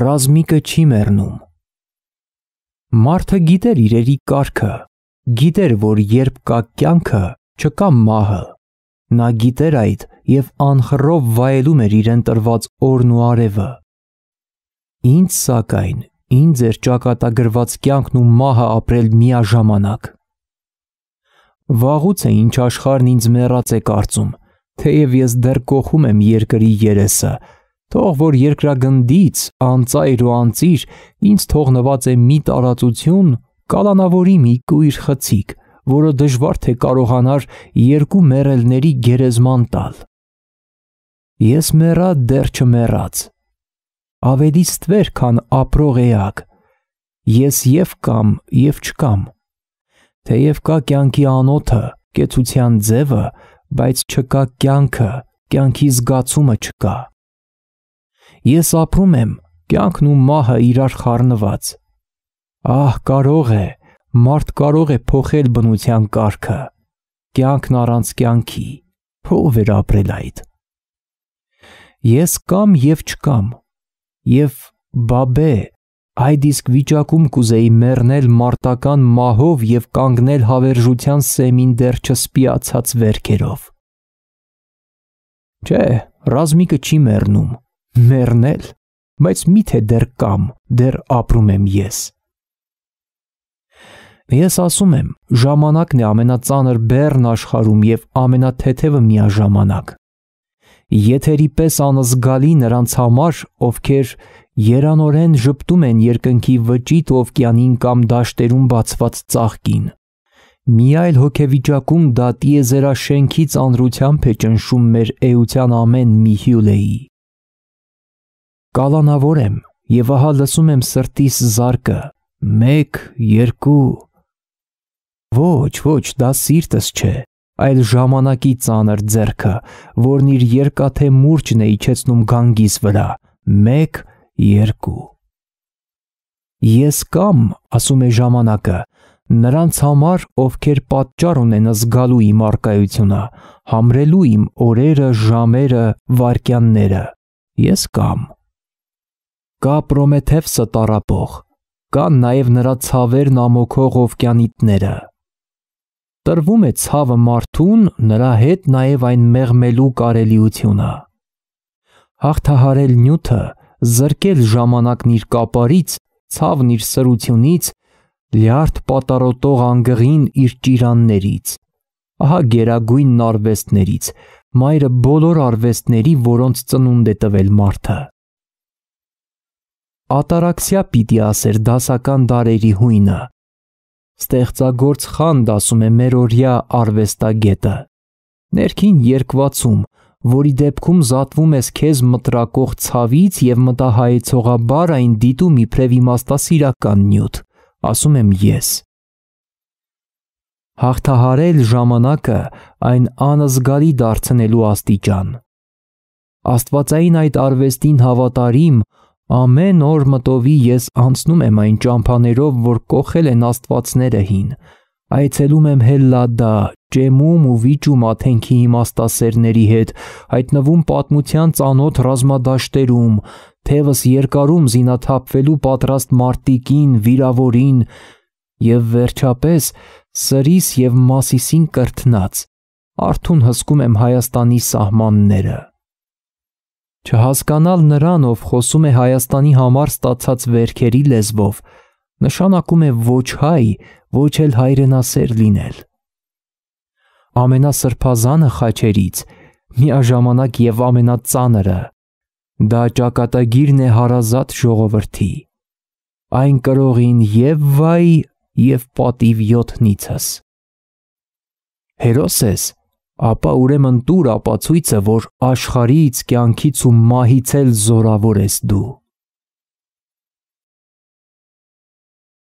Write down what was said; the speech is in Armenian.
ռազմիկը չի մեռնում։ Մարդը գիտեր իրերի կարգը, գիտեր, որ երբ կա կյանքը, չկա մահը։ Նա գիտեր այդ եւ անխռով վայելում էր իրեն տրված օրն ու արևը։ Ինչ սակայն ինձ էր ճակատագրված կյանքն ու մահը ապրել միաժամանակ։ Վաղուց է ինչ աշխարհն ինձ մեռած է կարծում, թեև ես դեռ կողում եմ երկրի երեսը, Թող որ երկրագնդից անծայր ու անծիր ինձ թողնված է մի տարածություն, կալանավորի մի կույր խցիկ, որը դժվար թե կարողանար երկու մերելների գերեզման տալ։ Ես մեռա դեռ չմեռած։ Ավելի ստվեր քան ապրող էակ։ Ես եւ կամ եւ չկամ։ Թեև կա կյանքի անոթը, կեցության ձևը, բայց չկա կյանքը, կյանքի զգացումը չկա։ Ես ապրում եմ, կյանքն ու մահը իրար խառնված։ Ահ, կարող է, մարդ կարող է փոխել բնության կարգը։ Կյանքն առանց կյանքի, ով էր ապրել այդ։ Ես կամ եւ չկամ, եւ բաբե Այդ իսկ վիճակում կուզեի մեռնել մարտական մահով եւ կանգնել հավերժության սեմին դեռ չսպիացած վերքերով։ Չէ, ռազմիկը չի մեռնում մեռնել, բայց միթե դեռ կամ, դեռ ապրում եմ ես։ Ես ասում եմ, ժամանակն է ամենածանր բեռն աշխարում եւ ամենաթեթևը միաժամանակ։ Եթերի պես անզգալի նրանց համար, ովքեր երանորեն ճպտում են երկնքի վճիտ ովկյանին կամ դաշտերում բացված ծաղկին։ Մի այլ հոգեվիճակում դա տիեզերաշենքից անրությամբ է ճնշում մեր էության ամեն մի հյուլեի կալանավոր եմ եւ ահա լսում եմ սրտիս զարկը 1 2 Ոչ, ոչ, դա սիրտս չէ, այլ ժամանակի ծանր ձեռքը, որն իր երկաթե մուրճն է իջեցնում գանգիս վրա 1 2 Ես կամ, ասում է ժամանակը, նրանց համար, ովքեր պատճառ ունեն զգալու իմ արկայությունը, համրելու իմ օրերը, ժամերը, վարքյանները։ Ես կամ Կա Պրոմեթև ստարապող, կան նաև նրա ցավերն ամոքող օվկյանիտները։ Տրվում է ցավը մարդուն, նրա հետ նաև այն մեղմելու կարելիությունը։ Հաղթահարել նյութը, զրկել ժամանակն իր կապարից, ցավն իր սրությունից, լյարդ պատարոտող անգղին իր ճիրաններից, ահա գերագույն արվեստներից, մայրը բոլոր արվեստների, որոնց ծնունդ է տվել մարդը ատարաքսիա պիտի ասեր դասական դարերի հույնը։ Ստեղծագործ խանդ ասում է մեր օրյա արվեստագետը։ Ներքին երկվացում, որի դեպքում զատվում ես քեզ մտրակող ցավից եւ մտահայեցողաբար այն դիտում իբրև իմաստասիրական նյութ, ասում եմ ես։ Հաղթահարել ժամանակը այն անզգալի դարձնելու աստիճան։ Աստվածային այդ արվեստին հավատարիմ Ամեն օր մտովի ես անցնում եմ այն ճամփաներով, որ կողել են աստվածները հին։ Այցելում եմ Հելլադա, ջեմում ու վիճում աթենքի իմաստասերների հետ, հայտնվում պատմության ծանոթ ռազմադաշտերում, թևս երկարում զինաթափվելու պատրաստ մարտիկին, վիրավորին եւ վերջապես սրիս եւ մասիսին կրթնած։ Արթուն հսկում եմ Հայաստանի սահմանները։ Չհասկանալ նրան, ով խոսում է Հայաստանի համար ստացած վերքերի լեզվով, նշանակում է ոչ հայ, ոչ էլ հայրենասեր լինել։ Ամենասրփազանը խաչերից, միաժամանակ եւ ամենածանրը, դա ճակատագիրն է հարազատ ժողովրդի։ Այն կրողին եւ վայ եւ պատիվ 7-նիցս։ Հերոսես ապա ուրեմն տուր ապացույցը, որ աշխարից, կյանքից ու մահից էլ զորավոր ես դու։